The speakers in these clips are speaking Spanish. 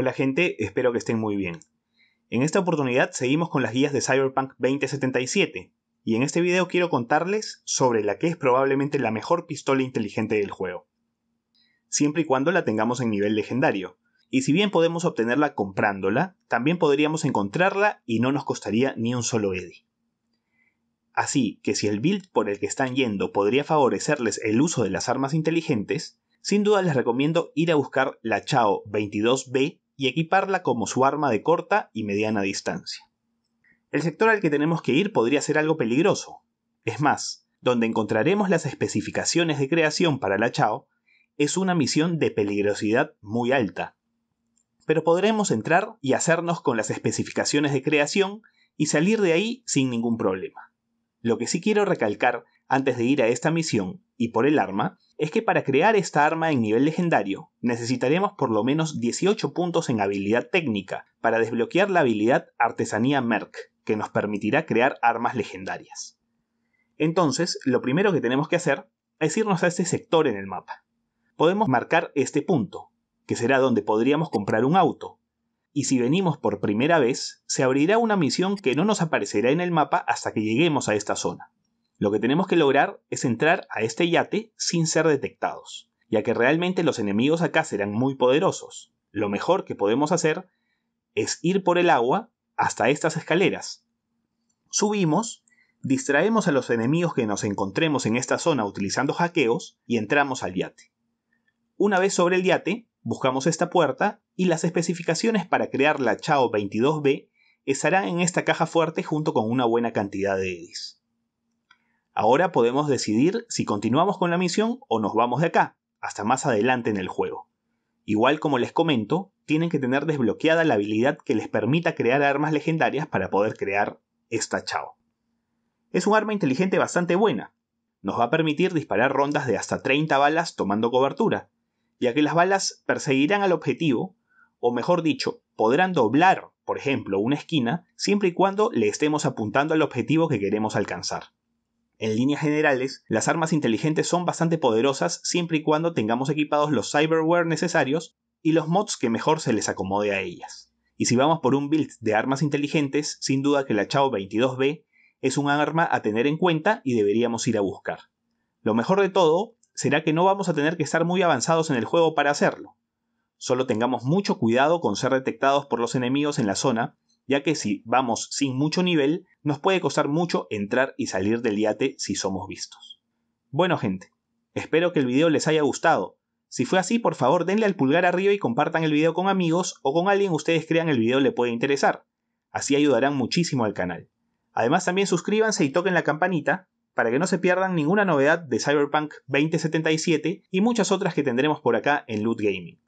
Hola gente, espero que estén muy bien. En esta oportunidad seguimos con las guías de Cyberpunk 2077, y en este video quiero contarles sobre la que es probablemente la mejor pistola inteligente del juego. Siempre y cuando la tengamos en nivel legendario, y si bien podemos obtenerla comprándola, también podríamos encontrarla y no nos costaría ni un solo eddy. Así que si el build por el que están yendo podría favorecerles el uso de las armas inteligentes, sin duda les recomiendo ir a buscar la Chao 22B y equiparla como su arma de corta y mediana distancia. El sector al que tenemos que ir podría ser algo peligroso. Es más, donde encontraremos las especificaciones de creación para la Chao, es una misión de peligrosidad muy alta. Pero podremos entrar y hacernos con las especificaciones de creación y salir de ahí sin ningún problema. Lo que sí quiero recalcar antes de ir a esta misión y por el arma, es que para crear esta arma en nivel legendario necesitaremos por lo menos 18 puntos en habilidad técnica para desbloquear la habilidad Artesanía Merc, que nos permitirá crear armas legendarias. Entonces, lo primero que tenemos que hacer es irnos a este sector en el mapa. Podemos marcar este punto, que será donde podríamos comprar un auto, y si venimos por primera vez, se abrirá una misión que no nos aparecerá en el mapa hasta que lleguemos a esta zona. Lo que tenemos que lograr es entrar a este yate sin ser detectados, ya que realmente los enemigos acá serán muy poderosos. Lo mejor que podemos hacer es ir por el agua hasta estas escaleras. Subimos, distraemos a los enemigos que nos encontremos en esta zona utilizando hackeos y entramos al yate. Una vez sobre el yate, buscamos esta puerta y las especificaciones para crear la Chao 22B estarán en esta caja fuerte junto con una buena cantidad de edis. Ahora podemos decidir si continuamos con la misión o nos vamos de acá, hasta más adelante en el juego. Igual como les comento, tienen que tener desbloqueada la habilidad que les permita crear armas legendarias para poder crear esta Chao. Es un arma inteligente bastante buena. Nos va a permitir disparar rondas de hasta 30 balas tomando cobertura, ya que las balas perseguirán al objetivo, o mejor dicho, podrán doblar, por ejemplo, una esquina siempre y cuando le estemos apuntando al objetivo que queremos alcanzar. En líneas generales, las armas inteligentes son bastante poderosas siempre y cuando tengamos equipados los cyberware necesarios y los mods que mejor se les acomode a ellas. Y si vamos por un build de armas inteligentes, sin duda que la Chao 22B es un arma a tener en cuenta y deberíamos ir a buscar. Lo mejor de todo será que no vamos a tener que estar muy avanzados en el juego para hacerlo. Solo tengamos mucho cuidado con ser detectados por los enemigos en la zona ya que si vamos sin mucho nivel, nos puede costar mucho entrar y salir del yate si somos vistos. Bueno gente, espero que el video les haya gustado. Si fue así, por favor denle al pulgar arriba y compartan el video con amigos o con alguien que ustedes crean el video le puede interesar. Así ayudarán muchísimo al canal. Además también suscríbanse y toquen la campanita para que no se pierdan ninguna novedad de Cyberpunk 2077 y muchas otras que tendremos por acá en Loot Gaming.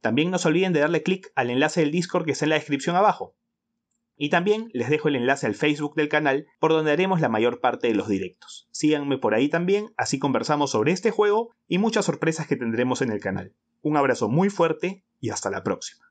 También no se olviden de darle clic al enlace del Discord que está en la descripción abajo. Y también les dejo el enlace al Facebook del canal, por donde haremos la mayor parte de los directos. Síganme por ahí también, así conversamos sobre este juego y muchas sorpresas que tendremos en el canal. Un abrazo muy fuerte y hasta la próxima.